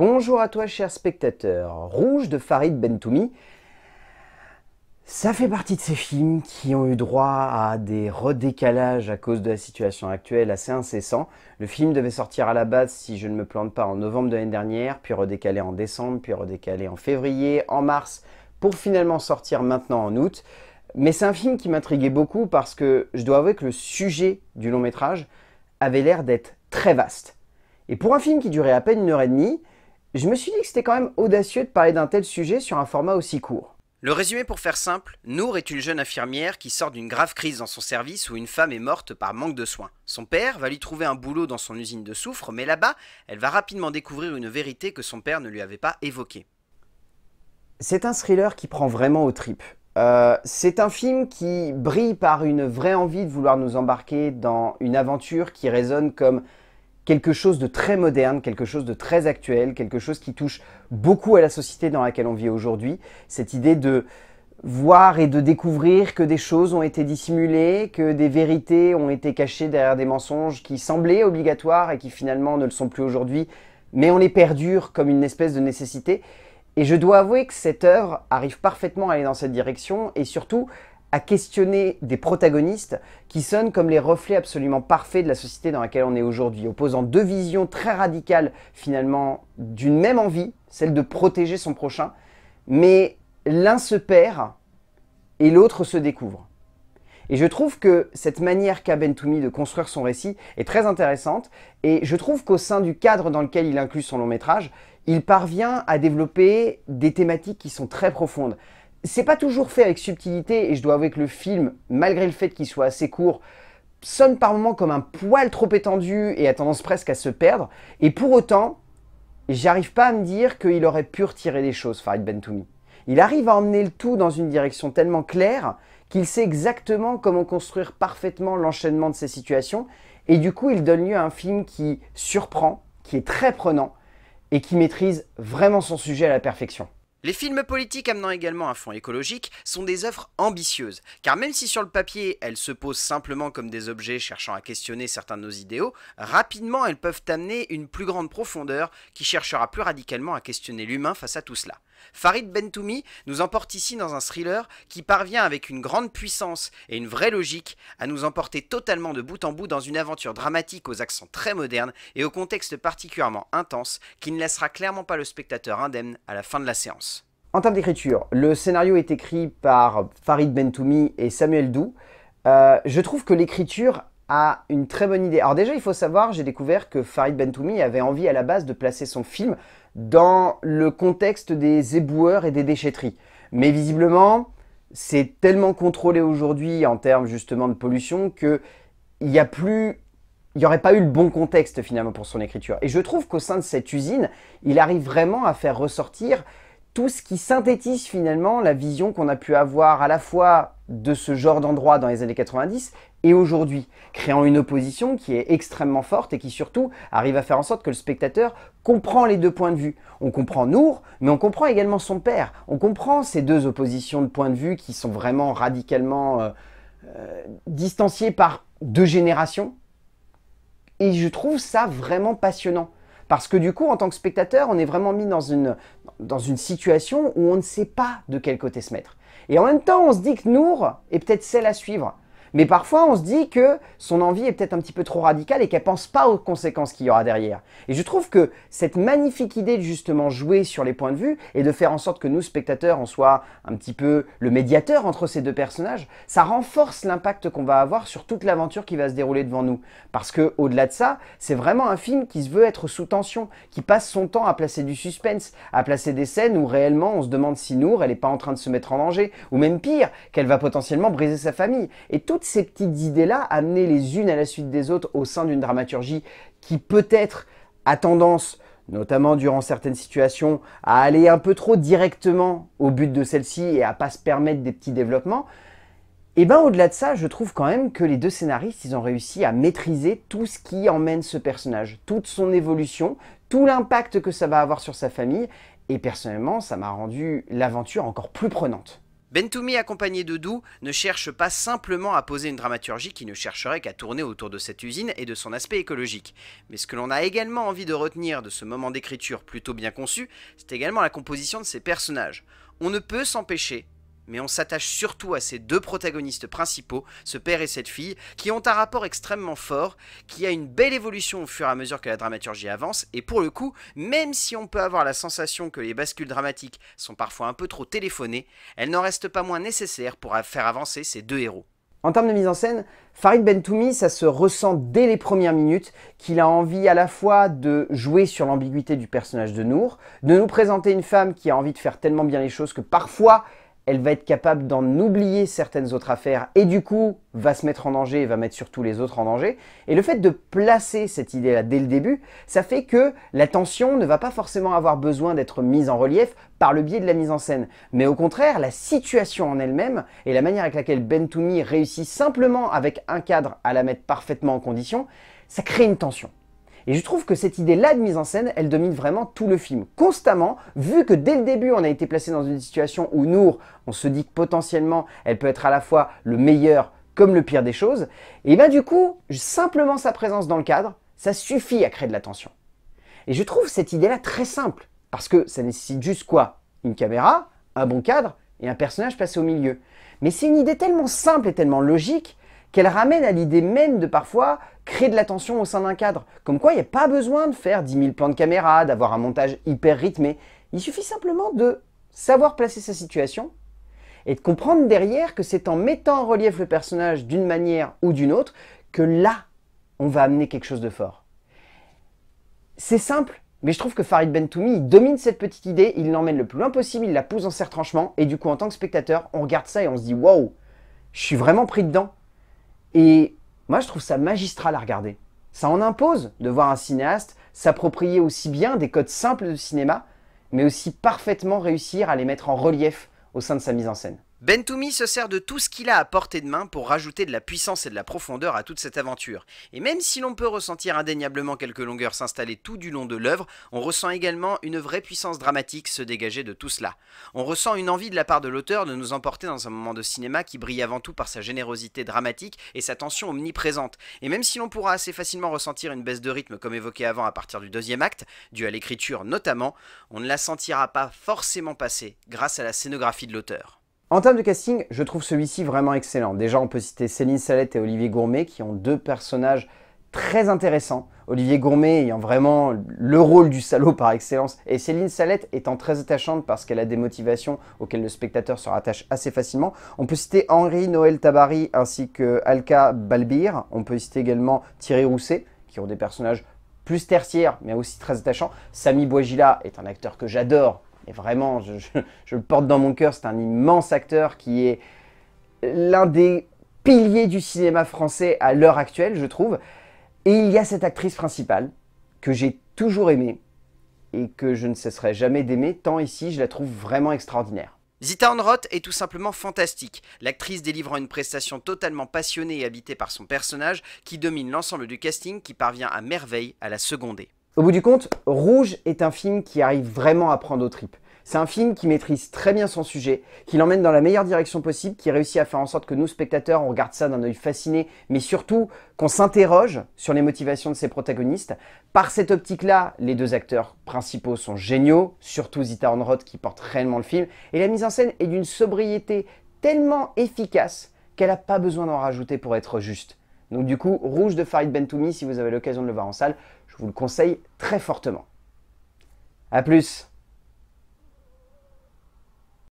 Bonjour à toi cher spectateur, Rouge de Farid Bentoumi. Ça fait partie de ces films qui ont eu droit à des redécalages à cause de la situation actuelle assez incessant. Le film devait sortir à la base, si je ne me plante pas, en novembre de l'année dernière, puis redécalé en décembre, puis redécalé en février, en mars, pour finalement sortir maintenant en août. Mais c'est un film qui m'intriguait beaucoup parce que je dois avouer que le sujet du long métrage avait l'air d'être très vaste. Et pour un film qui durait à peine une heure et demie, je me suis dit que c'était quand même audacieux de parler d'un tel sujet sur un format aussi court. Le résumé pour faire simple, Nour est une jeune infirmière qui sort d'une grave crise dans son service où une femme est morte par manque de soins. Son père va lui trouver un boulot dans son usine de soufre, mais là-bas, elle va rapidement découvrir une vérité que son père ne lui avait pas évoquée. C'est un thriller qui prend vraiment aux tripes. Euh, c'est un film qui brille par une vraie envie de vouloir nous embarquer dans une aventure qui résonne comme quelque chose de très moderne, quelque chose de très actuel, quelque chose qui touche beaucoup à la société dans laquelle on vit aujourd'hui. Cette idée de voir et de découvrir que des choses ont été dissimulées, que des vérités ont été cachées derrière des mensonges qui semblaient obligatoires et qui finalement ne le sont plus aujourd'hui, mais on les perdure comme une espèce de nécessité. Et je dois avouer que cette œuvre arrive parfaitement à aller dans cette direction et surtout à questionner des protagonistes qui sonnent comme les reflets absolument parfaits de la société dans laquelle on est aujourd'hui, opposant deux visions très radicales finalement d'une même envie, celle de protéger son prochain, mais l'un se perd et l'autre se découvre. Et je trouve que cette manière qu'a Bentoumi de construire son récit est très intéressante et je trouve qu'au sein du cadre dans lequel il inclut son long métrage, il parvient à développer des thématiques qui sont très profondes c'est pas toujours fait avec subtilité et je dois avouer que le film, malgré le fait qu'il soit assez court, sonne par moments comme un poil trop étendu et a tendance presque à se perdre. Et pour autant, j'arrive pas à me dire qu'il aurait pu retirer des choses, Farid Bentoumi. Il arrive à emmener le tout dans une direction tellement claire qu'il sait exactement comment construire parfaitement l'enchaînement de ces situations. Et du coup, il donne lieu à un film qui surprend, qui est très prenant et qui maîtrise vraiment son sujet à la perfection. Les films politiques amenant également un fond écologique sont des œuvres ambitieuses, car même si sur le papier elles se posent simplement comme des objets cherchant à questionner certains de nos idéaux, rapidement elles peuvent amener une plus grande profondeur qui cherchera plus radicalement à questionner l'humain face à tout cela. Farid Bentoumi nous emporte ici dans un thriller qui parvient avec une grande puissance et une vraie logique à nous emporter totalement de bout en bout dans une aventure dramatique aux accents très modernes et au contexte particulièrement intense qui ne laissera clairement pas le spectateur indemne à la fin de la séance. En termes d'écriture, le scénario est écrit par Farid Bentoumi et Samuel Dou. Euh, je trouve que l'écriture a une très bonne idée. Alors déjà, il faut savoir, j'ai découvert que Farid Bentoumi avait envie à la base de placer son film dans le contexte des éboueurs et des déchetteries. Mais visiblement, c'est tellement contrôlé aujourd'hui en termes justement de pollution que il n'y a plus il n'y aurait pas eu le bon contexte finalement pour son écriture. Et je trouve qu'au sein de cette usine, il arrive vraiment à faire ressortir tout ce qui synthétise finalement la vision qu'on a pu avoir à la fois de ce genre d'endroit dans les années 90 et aujourd'hui, créant une opposition qui est extrêmement forte et qui surtout arrive à faire en sorte que le spectateur comprend les deux points de vue. On comprend Nour, mais on comprend également son père. On comprend ces deux oppositions de points de vue qui sont vraiment radicalement euh, euh, distanciées par deux générations. Et je trouve ça vraiment passionnant. Parce que du coup, en tant que spectateur, on est vraiment mis dans une, dans une situation où on ne sait pas de quel côté se mettre. Et en même temps, on se dit que Nour est peut-être celle à suivre. Mais parfois, on se dit que son envie est peut-être un petit peu trop radicale et qu'elle pense pas aux conséquences qu'il y aura derrière. Et je trouve que cette magnifique idée de justement jouer sur les points de vue et de faire en sorte que nous, spectateurs, on soit un petit peu le médiateur entre ces deux personnages, ça renforce l'impact qu'on va avoir sur toute l'aventure qui va se dérouler devant nous. Parce que, au-delà de ça, c'est vraiment un film qui se veut être sous tension, qui passe son temps à placer du suspense, à placer des scènes où réellement on se demande si Nour, elle est pas en train de se mettre en danger, ou même pire, qu'elle va potentiellement briser sa famille. Et tout ces petites idées-là, amenées les unes à la suite des autres au sein d'une dramaturgie qui peut-être a tendance, notamment durant certaines situations, à aller un peu trop directement au but de celle-ci et à pas se permettre des petits développements, et eh bien au-delà de ça, je trouve quand même que les deux scénaristes, ils ont réussi à maîtriser tout ce qui emmène ce personnage, toute son évolution, tout l'impact que ça va avoir sur sa famille, et personnellement, ça m'a rendu l'aventure encore plus prenante. Bentoumi accompagné de Dou ne cherche pas simplement à poser une dramaturgie qui ne chercherait qu'à tourner autour de cette usine et de son aspect écologique. Mais ce que l'on a également envie de retenir de ce moment d'écriture plutôt bien conçu, c'est également la composition de ses personnages. On ne peut s'empêcher mais on s'attache surtout à ces deux protagonistes principaux, ce père et cette fille, qui ont un rapport extrêmement fort, qui a une belle évolution au fur et à mesure que la dramaturgie avance, et pour le coup, même si on peut avoir la sensation que les bascules dramatiques sont parfois un peu trop téléphonées, elles n'en restent pas moins nécessaires pour faire avancer ces deux héros. En termes de mise en scène, Farid Bentoumi, ça se ressent dès les premières minutes qu'il a envie à la fois de jouer sur l'ambiguïté du personnage de Nour, de nous présenter une femme qui a envie de faire tellement bien les choses que parfois elle va être capable d'en oublier certaines autres affaires et du coup va se mettre en danger et va mettre surtout les autres en danger. Et le fait de placer cette idée-là dès le début, ça fait que la tension ne va pas forcément avoir besoin d'être mise en relief par le biais de la mise en scène. Mais au contraire, la situation en elle-même et la manière avec laquelle Bentouni réussit simplement avec un cadre à la mettre parfaitement en condition, ça crée une tension. Et je trouve que cette idée-là de mise en scène, elle domine vraiment tout le film. Constamment, vu que dès le début, on a été placé dans une situation où Nour, on se dit que potentiellement, elle peut être à la fois le meilleur comme le pire des choses, et bien du coup, simplement sa présence dans le cadre, ça suffit à créer de la tension. Et je trouve cette idée-là très simple, parce que ça nécessite juste quoi Une caméra, un bon cadre et un personnage placé au milieu. Mais c'est une idée tellement simple et tellement logique qu'elle ramène à l'idée même de parfois créer de l'attention au sein d'un cadre. Comme quoi, il n'y a pas besoin de faire 10 000 plans de caméra, d'avoir un montage hyper rythmé. Il suffit simplement de savoir placer sa situation et de comprendre derrière que c'est en mettant en relief le personnage d'une manière ou d'une autre que là, on va amener quelque chose de fort. C'est simple, mais je trouve que Farid Bentoumi domine cette petite idée, il l'emmène le plus loin possible, il la pousse en ses retranchements, et du coup, en tant que spectateur, on regarde ça et on se dit « Waouh, je suis vraiment pris dedans ». Et moi, je trouve ça magistral à regarder. Ça en impose de voir un cinéaste s'approprier aussi bien des codes simples de cinéma, mais aussi parfaitement réussir à les mettre en relief au sein de sa mise en scène. Bentoumi se sert de tout ce qu'il a à portée de main pour rajouter de la puissance et de la profondeur à toute cette aventure. Et même si l'on peut ressentir indéniablement quelques longueurs s'installer tout du long de l'œuvre, on ressent également une vraie puissance dramatique se dégager de tout cela. On ressent une envie de la part de l'auteur de nous emporter dans un moment de cinéma qui brille avant tout par sa générosité dramatique et sa tension omniprésente. Et même si l'on pourra assez facilement ressentir une baisse de rythme comme évoqué avant à partir du deuxième acte, dû à l'écriture notamment, on ne la sentira pas forcément passer grâce à la scénographie de l'auteur. En termes de casting, je trouve celui-ci vraiment excellent. Déjà, on peut citer Céline Salette et Olivier Gourmet, qui ont deux personnages très intéressants. Olivier Gourmet ayant vraiment le rôle du salaud par excellence, et Céline Salette étant très attachante parce qu'elle a des motivations auxquelles le spectateur se rattache assez facilement. On peut citer Henri Noël Tabari ainsi que Alka Balbir. On peut citer également Thierry Rousset, qui ont des personnages plus tertiaires, mais aussi très attachants. Sami Boisila est un acteur que j'adore, et vraiment, je, le porte dans mon cœur, c'est un immense acteur qui est l'un des piliers du cinéma français à l'heure actuelle, je trouve. Et il y a cette actrice principale que j'ai toujours aimée et que je ne cesserai jamais d'aimer, tant ici je la trouve vraiment extraordinaire. Zita Onroth est tout simplement fantastique, l'actrice délivrant une prestation totalement passionnée et habitée par son personnage qui domine l'ensemble du casting qui parvient à merveille à la seconder. Au bout du compte, Rouge est un film qui arrive vraiment à prendre aux tripes. C'est un film qui maîtrise très bien son sujet, qui l'emmène dans la meilleure direction possible, qui réussit à faire en sorte que nous, spectateurs, on regarde ça d'un œil fasciné, mais surtout qu'on s'interroge sur les motivations de ses protagonistes. Par cette optique-là, les deux acteurs principaux sont géniaux, surtout Zita Hornroth qui porte réellement le film, et la mise en scène est d'une sobriété tellement efficace qu'elle n'a pas besoin d'en rajouter pour être juste. Donc du coup, Rouge de Farid Bentoumi, si vous avez l'occasion de le voir en salle, vous le conseille très fortement. A plus